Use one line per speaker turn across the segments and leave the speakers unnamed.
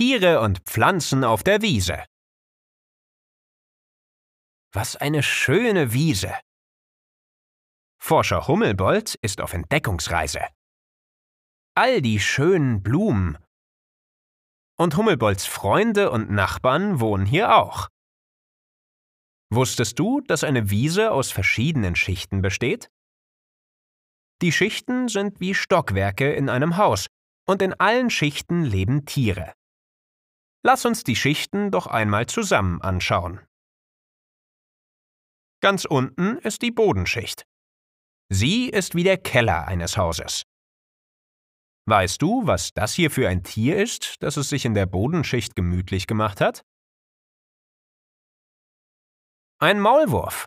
Tiere und Pflanzen auf der Wiese. Was eine schöne Wiese!
Forscher Hummelbold ist auf Entdeckungsreise. All die schönen Blumen. Und Hummelbolds Freunde und Nachbarn wohnen hier auch. Wusstest du, dass eine Wiese aus verschiedenen Schichten besteht? Die Schichten sind wie Stockwerke in einem Haus, und in allen Schichten leben Tiere. Lass uns die Schichten doch einmal zusammen anschauen. Ganz unten ist die Bodenschicht. Sie ist wie der Keller eines Hauses. Weißt du, was das hier für ein Tier ist, das es sich in der Bodenschicht gemütlich gemacht hat? Ein Maulwurf.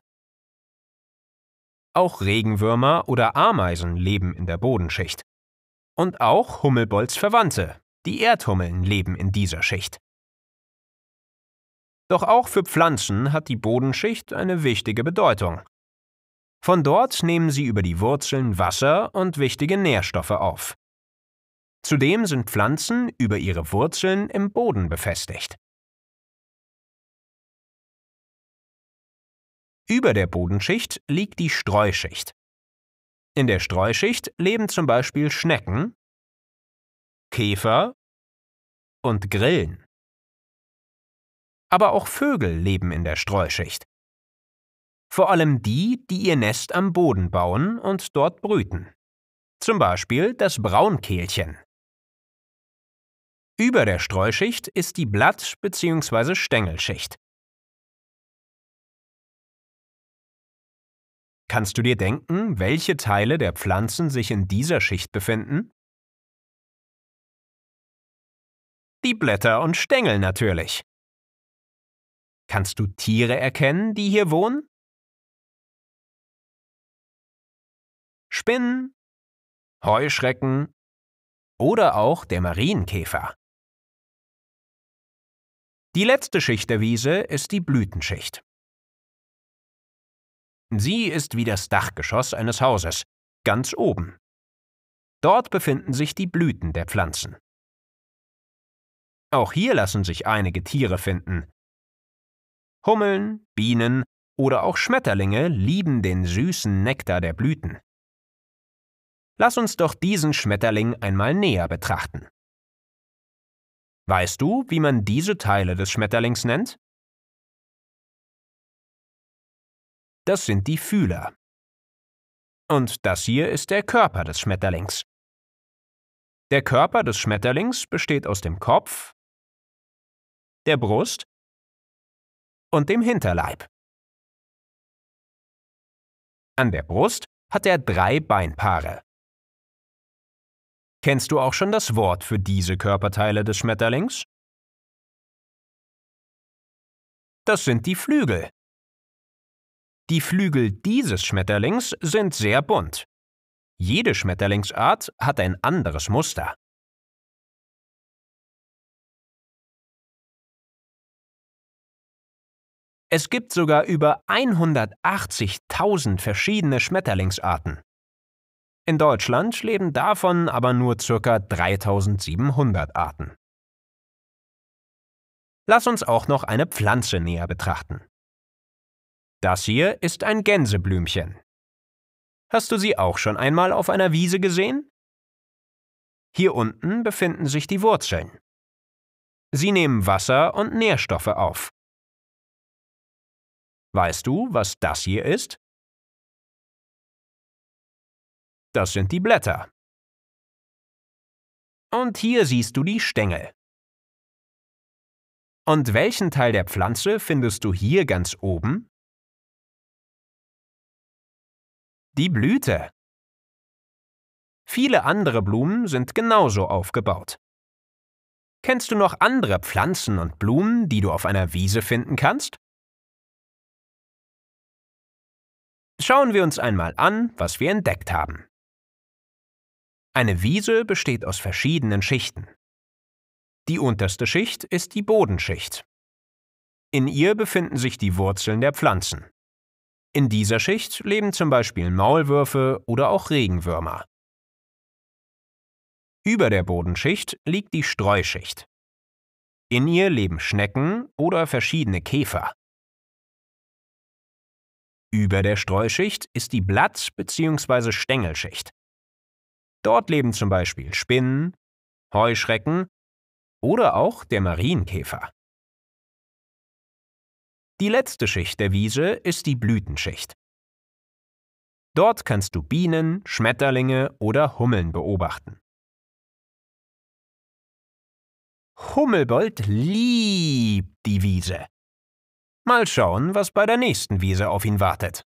Auch Regenwürmer oder Ameisen leben in der Bodenschicht. Und auch Hummelbolz Verwandte, die Erdhummeln leben in dieser Schicht. Doch auch für Pflanzen hat die Bodenschicht eine wichtige Bedeutung. Von dort nehmen sie über die Wurzeln Wasser und wichtige Nährstoffe auf. Zudem sind Pflanzen über ihre Wurzeln im Boden befestigt.
Über der Bodenschicht liegt die Streuschicht. In der Streuschicht leben zum Beispiel Schnecken, Käfer und Grillen. Aber auch Vögel
leben in der Streuschicht. Vor allem die, die ihr Nest am Boden bauen und dort brüten. Zum Beispiel das Braunkehlchen. Über der Streuschicht ist die Blatt- bzw. Stängelschicht.
Kannst du dir denken, welche Teile der Pflanzen sich in dieser Schicht befinden? Die Blätter und Stängel natürlich. Kannst du Tiere erkennen, die hier wohnen? Spinnen, Heuschrecken oder auch der Marienkäfer. Die letzte Schicht der Wiese ist
die Blütenschicht. Sie ist wie das Dachgeschoss eines Hauses, ganz oben. Dort befinden sich die Blüten der Pflanzen. Auch hier lassen sich einige Tiere finden. Hummeln, Bienen oder auch Schmetterlinge lieben den süßen Nektar der Blüten. Lass uns doch diesen Schmetterling einmal näher betrachten. Weißt du, wie man diese Teile des Schmetterlings nennt?
Das sind die Fühler. Und das hier ist der Körper des Schmetterlings. Der Körper des Schmetterlings besteht aus dem Kopf, der Brust und dem Hinterleib. An der Brust hat er drei Beinpaare. Kennst du auch schon das Wort für diese Körperteile des Schmetterlings? Das
sind die Flügel. Die Flügel dieses Schmetterlings sind sehr bunt. Jede Schmetterlingsart hat ein anderes Muster. Es gibt sogar über 180.000 verschiedene Schmetterlingsarten. In Deutschland leben davon aber nur ca. 3700 Arten. Lass uns auch noch eine Pflanze näher betrachten. Das hier ist ein Gänseblümchen. Hast du sie auch schon einmal auf einer Wiese gesehen? Hier unten befinden sich die Wurzeln. Sie nehmen Wasser und Nährstoffe auf
Weißt du, was das hier ist? Das sind die Blätter. Und hier siehst du die Stängel. Und welchen Teil der Pflanze findest du hier ganz oben? Die
Blüte. Viele andere Blumen sind genauso aufgebaut. Kennst du noch andere Pflanzen und Blumen, die du auf einer Wiese finden kannst?
Schauen wir uns einmal an, was
wir entdeckt haben. Eine Wiese besteht aus verschiedenen Schichten. Die unterste Schicht ist die Bodenschicht. In ihr befinden sich die Wurzeln der Pflanzen. In dieser Schicht leben zum Beispiel Maulwürfe oder auch Regenwürmer. Über der Bodenschicht liegt die Streuschicht. In ihr leben Schnecken oder verschiedene Käfer. Über der Streuschicht ist die Blatt- bzw. Stängelschicht. Dort leben zum Beispiel Spinnen,
Heuschrecken oder auch der Marienkäfer.
Die letzte Schicht der Wiese ist die Blütenschicht. Dort kannst du Bienen, Schmetterlinge oder Hummeln beobachten. Hummelbold liebt die Wiese.
Mal schauen, was bei der nächsten Wiese auf ihn wartet.